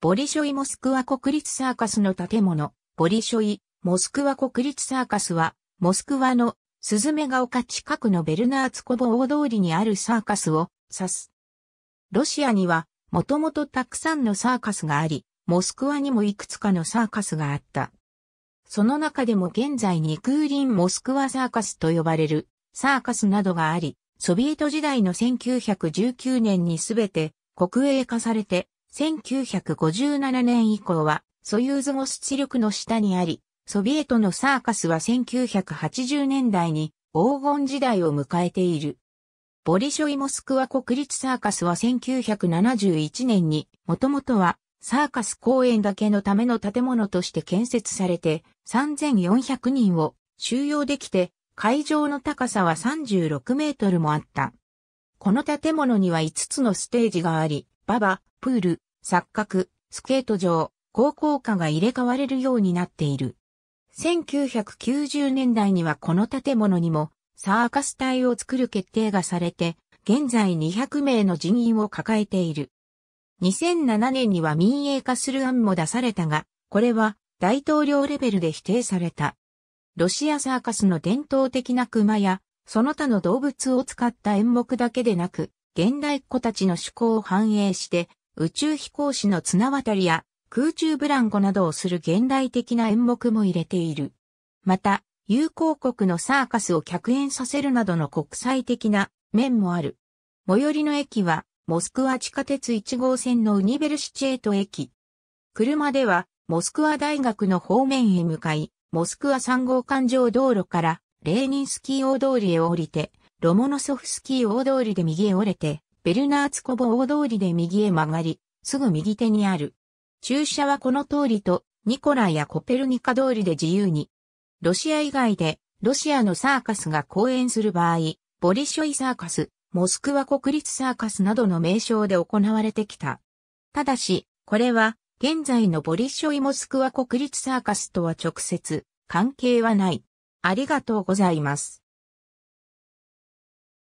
ボリショイモスクワ国立サーカスの建物、ボリショイ、モスクワ国立サーカスは、モスクワの、スズメが丘近くのベルナーツコボ大通りにあるサーカスを指す。ロシアには、もともとたくさんのサーカスがあり、モスクワにもいくつかのサーカスがあった。その中でも現在にクーリンモスクワサーカスと呼ばれるサーカスなどがあり、ソビエト時代の1919年にすべて国営化されて1957年以降は、ソユーズ号出力の下にあり、ソビエトのサーカスは1980年代に黄金時代を迎えている。ボリショイモスクワ国立サーカスは1971年に、もともとはサーカス公演だけのための建物として建設されて、3400人を収容できて、会場の高さは36メートルもあった。この建物には5つのステージがあり、ババ、プール、錯覚、スケート場、高校歌が入れ替われるようになっている。1990年代にはこの建物にもサーカス隊を作る決定がされて、現在200名の人員を抱えている。2007年には民営化する案も出されたが、これは大統領レベルで否定された。ロシアサーカスの伝統的な熊や、その他の動物を使った演目だけでなく、現代っ子たちの趣向を反映して、宇宙飛行士の綱渡りや空中ブランコなどをする現代的な演目も入れている。また、友好国のサーカスを客演させるなどの国際的な面もある。最寄りの駅は、モスクワ地下鉄1号線のウニベルシチェート駅。車では、モスクワ大学の方面へ向かい、モスクワ3号環状道路から、レーニンスキー大通りへ降りて、ロモノソフスキー大通りで右へ折れて、ベルナーツコボ大通りで右へ曲がり、すぐ右手にある。駐車はこの通りと、ニコラやコペルニカ通りで自由に。ロシア以外で、ロシアのサーカスが公演する場合、ボリショイサーカス、モスクワ国立サーカスなどの名称で行われてきた。ただし、これは、現在のボリショイモスクワ国立サーカスとは直接、関係はない。ありがとうございます。